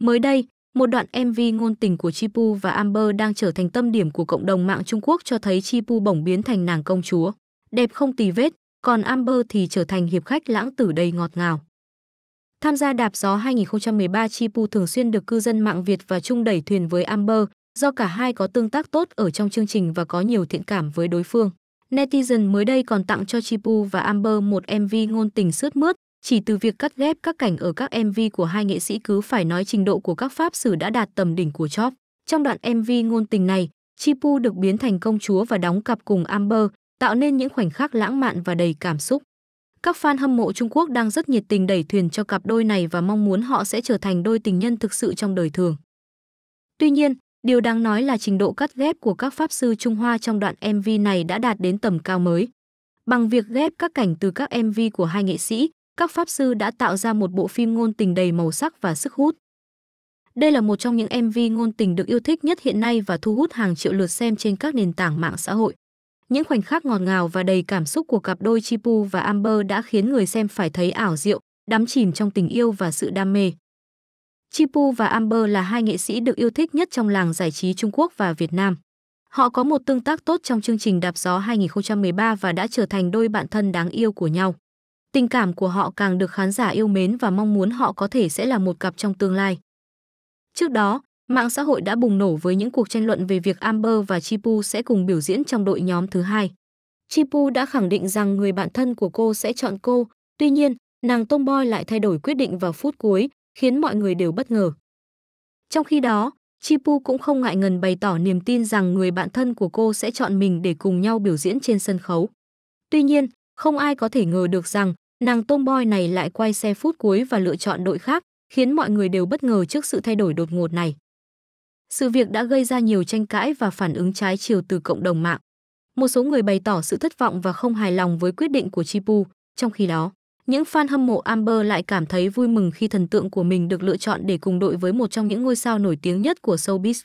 Mới đây, một đoạn MV ngôn tình của Chipu và Amber đang trở thành tâm điểm của cộng đồng mạng Trung Quốc cho thấy Chipu bỗng biến thành nàng công chúa, đẹp không tì vết, còn Amber thì trở thành hiệp khách lãng tử đầy ngọt ngào. Tham gia đạp gió 2013, Chipu thường xuyên được cư dân mạng Việt và Trung đẩy thuyền với Amber do cả hai có tương tác tốt ở trong chương trình và có nhiều thiện cảm với đối phương. Netizen mới đây còn tặng cho Chipu và Amber một MV ngôn tình sướt mướt chỉ từ việc cắt ghép các cảnh ở các MV của hai nghệ sĩ cứ phải nói trình độ của các pháp sử đã đạt tầm đỉnh của chóp. Trong đoạn MV ngôn tình này, Chipu được biến thành công chúa và đóng cặp cùng Amber, tạo nên những khoảnh khắc lãng mạn và đầy cảm xúc. Các fan hâm mộ Trung Quốc đang rất nhiệt tình đẩy thuyền cho cặp đôi này và mong muốn họ sẽ trở thành đôi tình nhân thực sự trong đời thường. Tuy nhiên, điều đáng nói là trình độ cắt ghép của các pháp sư Trung Hoa trong đoạn MV này đã đạt đến tầm cao mới. Bằng việc ghép các cảnh từ các MV của hai nghệ sĩ, các pháp sư đã tạo ra một bộ phim ngôn tình đầy màu sắc và sức hút. Đây là một trong những MV ngôn tình được yêu thích nhất hiện nay và thu hút hàng triệu lượt xem trên các nền tảng mạng xã hội. Những khoảnh khắc ngọt ngào và đầy cảm xúc của cặp đôi Chipu và Amber đã khiến người xem phải thấy ảo diệu, đắm chìm trong tình yêu và sự đam mê. Chipu và Amber là hai nghệ sĩ được yêu thích nhất trong làng giải trí Trung Quốc và Việt Nam. Họ có một tương tác tốt trong chương trình Đạp gió 2013 và đã trở thành đôi bạn thân đáng yêu của nhau. Tình cảm của họ càng được khán giả yêu mến và mong muốn họ có thể sẽ là một cặp trong tương lai. Trước đó, mạng xã hội đã bùng nổ với những cuộc tranh luận về việc Amber và Chipu sẽ cùng biểu diễn trong đội nhóm thứ hai. Chipu đã khẳng định rằng người bạn thân của cô sẽ chọn cô, tuy nhiên, nàng tomboy lại thay đổi quyết định vào phút cuối, khiến mọi người đều bất ngờ. Trong khi đó, Chipu cũng không ngại ngần bày tỏ niềm tin rằng người bạn thân của cô sẽ chọn mình để cùng nhau biểu diễn trên sân khấu. Tuy nhiên, không ai có thể ngờ được rằng nàng tomboy này lại quay xe phút cuối và lựa chọn đội khác, khiến mọi người đều bất ngờ trước sự thay đổi đột ngột này. Sự việc đã gây ra nhiều tranh cãi và phản ứng trái chiều từ cộng đồng mạng. Một số người bày tỏ sự thất vọng và không hài lòng với quyết định của Chipu, trong khi đó, những fan hâm mộ Amber lại cảm thấy vui mừng khi thần tượng của mình được lựa chọn để cùng đội với một trong những ngôi sao nổi tiếng nhất của showbiz.